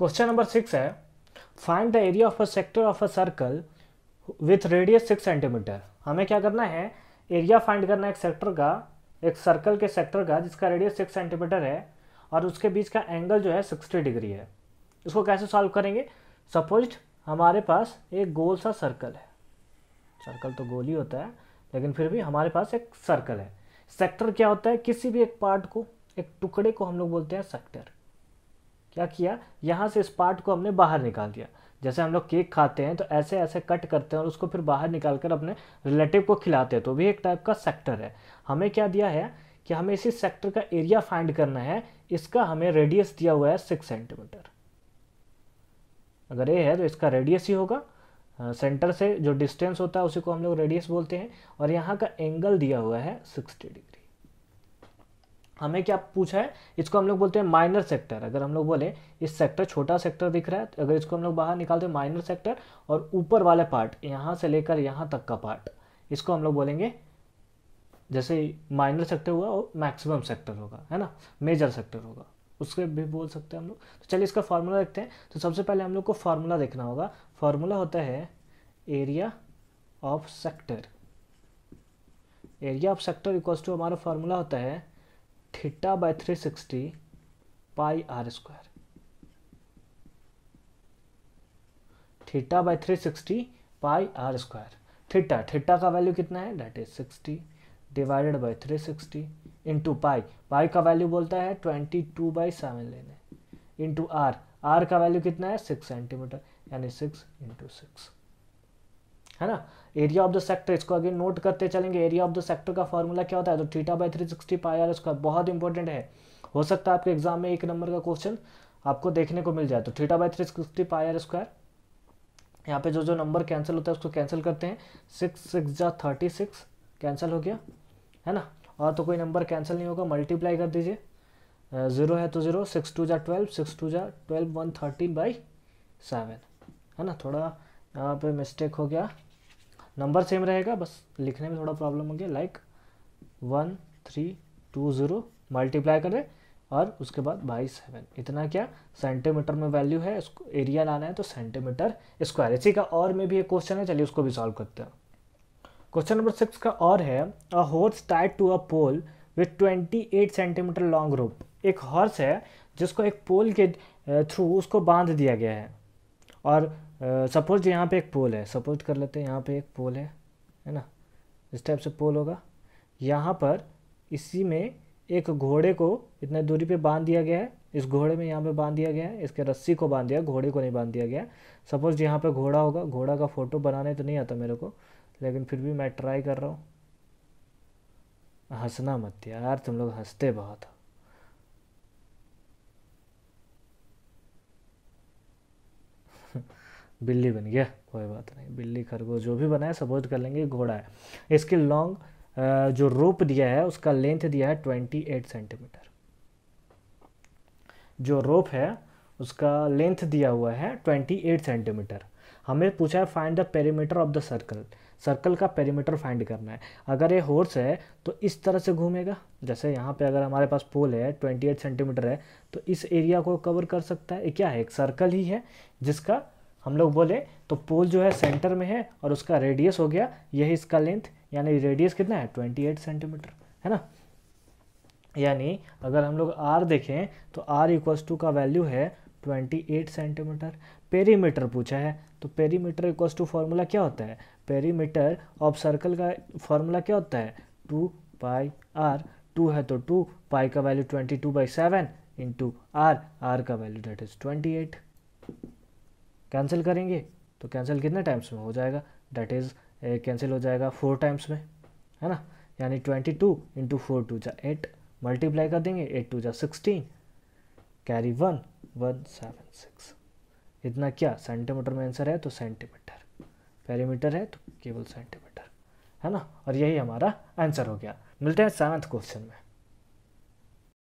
question number six है find the area of a sector of a circle with radius six centimetre हमें क्या करना है area find करना है एक सेक्टर का एक सर्कल के सेक्टर का जिसका रेडियस सिक्स सेंटीमीटर है और उसके बीच का एंगल जो है सिक्सटी डिग्री है इसको कैसे सॉल्व करेंगे सपोज हमारे पास एक गोल सा सर्कल है सर्कल तो गोल ही होता है लेकिन फिर भी हमारे पास एक सर्कल है सेक्टर क्या होता है किसी भी एक पार्ट को एक टुकड़े को हम लोग बोलते हैं सेक्टर क्या किया यहाँ से इस पार्ट को हमने बाहर निकाल दिया जैसे हम लोग केक खाते हैं तो ऐसे ऐसे कट करते हैं और उसको फिर बाहर निकाल कर अपने रिलेटिव को खिलाते हैं तो भी एक टाइप का सेक्टर है हमें क्या दिया है कि हमें इसी सेक्टर का एरिया फाइंड करना है इसका हमें रेडियस दिया हुआ है सिक्स सेंटीमीटर अगर ए है तो इसका रेडियस ही होगा सेंटर से जो डिस्टेंस होता है उसी को हम लोग रेडियस बोलते हैं और यहाँ का एंगल दिया हुआ है सिक्सटी डिग्री हमें क्या पूछा है इसको हम लोग बोलते हैं माइनर सेक्टर अगर हम लोग बोले इस सेक्टर छोटा सेक्टर दिख रहा है तो अगर इसको हम लोग बाहर निकालते हैं माइनर सेक्टर और ऊपर वाले पार्ट यहाँ से लेकर यहाँ तक का पार्ट इसको हम लोग बोलेंगे जैसे माइनर सेक्टर हुआ और मैक्सिमम सेक्टर होगा है ना मेजर सेक्टर होगा उसके भी बोल सकते हैं हम लोग तो चलिए इसका फार्मूला देखते हैं तो सबसे पहले हम लोग को फार्मूला देखना होगा फार्मूला होता है area of sector area of sector equals to हमारा फार्मूला होता है theta by three sixty pi R square theta by three sixty pi R square theta theta का वैल्यू कितना है that is sixty divided by three sixty into pi pi का value बोलता है twenty two by seven लेने into R R का value कितना है सिक्स सेंटीमीटर यानी सिक्स इंटू सिक्स है ना एरिया ऑफ द सेक्टर इसको अगेन नोट करते चलेंगे एरिया ऑफ द सेक्टर का फॉर्मूला क्या होता है तो theta by three sixty pi R square बहुत इंपॉर्टेंट है हो सकता है आपके एग्जाम में एक नंबर का क्वेश्चन आपको देखने को मिल जाए तो theta by three sixty pi R square यहाँ पे जो जो नंबर कैंसिल होता है उसको कैंसिल करते हैं सिक्स सिक्स जा थर्टी सिक्स कैंसिल हो गया है ना और तो कोई नंबर कैंसिल नहीं होगा मल्टीप्लाई कर दीजिए ज़ीरो है तो ज़ीरो सिक्स टू जा ट्वेल्व सिक्स टू जा twelve one thirteen by seven है ना थोड़ा यहाँ पे मिस्टेक हो गया नंबर सेम रहेगा बस लिखने में थोड़ा प्रॉब्लम हो गया like one three two zero multiply करें और उसके बाद बाई सेवन इतना क्या सेंटीमीटर में वैल्यू है इसको एरिया लाना है तो सेंटीमीटर स्क्वायर इसी का और में भी एक क्वेश्चन है चलिए उसको भी सॉल्व करते हैं क्वेश्चन नंबर सिक्स का और है a horse tied to a pole with twenty eight centimetre long rope एक हॉर्स है जिसको एक पोल के थ्रू उसको बांध दिया गया है और सपोज uh, यहाँ पे एक पोल है सपोज कर लेते हैं यहाँ पे एक पोल है है ना इस टाइप से पोल होगा यहाँ पर इसी में एक घोड़े को इतना दूरी पे बांध दिया गया है इस घोड़े में यहाँ पे बांध दिया गया है इसके रस्सी को बांध दिया घोड़े को नहीं बांध दिया गया सपोज यहाँ पे घोड़ा होगा घोड़ा का फ़ोटो बनाने तो नहीं आता मेरे को लेकिन फिर भी मैं ट्राई कर रहा हूँ हंसना मत यार तुम लोग हंसते बहुत हो बिल्ली बन गया कोई बात नहीं बिल्ली खरगोश जो भी बनाए सपोज कर लेंगे घोड़ा है इसके लॉन्ग जो रोप दिया है उसका लेंथ दिया है ट्वेंटी एट सेंटीमीटर जो रोप है उसका लेंथ दिया हुआ है ट्वेंटी एट सेंटीमीटर हमें पूछा है find the perimeter of the circle circle का पेरीमीटर फाइंड करना है अगर ये हॉर्स है तो इस तरह से घूमेगा जैसे यहाँ पे अगर हमारे पास पोल है 28 सेंटीमीटर है तो इस एरिया को कवर कर सकता है क्या है एक सर्कल ही है जिसका हम लोग बोले तो पोल जो है सेंटर में है और उसका रेडियस हो गया यही इसका लेंथ यानी रेडियस कितना है ट्वेंटी एट सेंटीमीटर है ना यानी अगर हम लोग आर देखें तो आर इक्वल्स टू का वैल्यू है ट्वेंटी एट सेंटीमीटर पेरीमीटर पूछा है तो पेरीमीटर इक्वस टू फार्मूला क्या होता है पेरीमीटर ऑफ सर्कल का फार्मूला क्या होता है टू पाई आर टू है तो टू पाई का value twenty two by seven into R R का value that is twenty eight cancel करेंगे तो कैंसिल कितने टाइम्स में हो जाएगा डेट इज़ कैंसिल हो जाएगा फोर टाइम्स में है ना यानी twenty two into four two जा एट मल्टीप्लाई कर देंगे एट टू जा sixteen carry one one seven six इतना क्या सेंटीमीटर में आंसर है तो सेंटीमीटर पैरीमीटर है तो केवल सेंटीमीटर है ना और यही हमारा आंसर हो गया मिलते हैं सेवन्थ क्वेश्चन में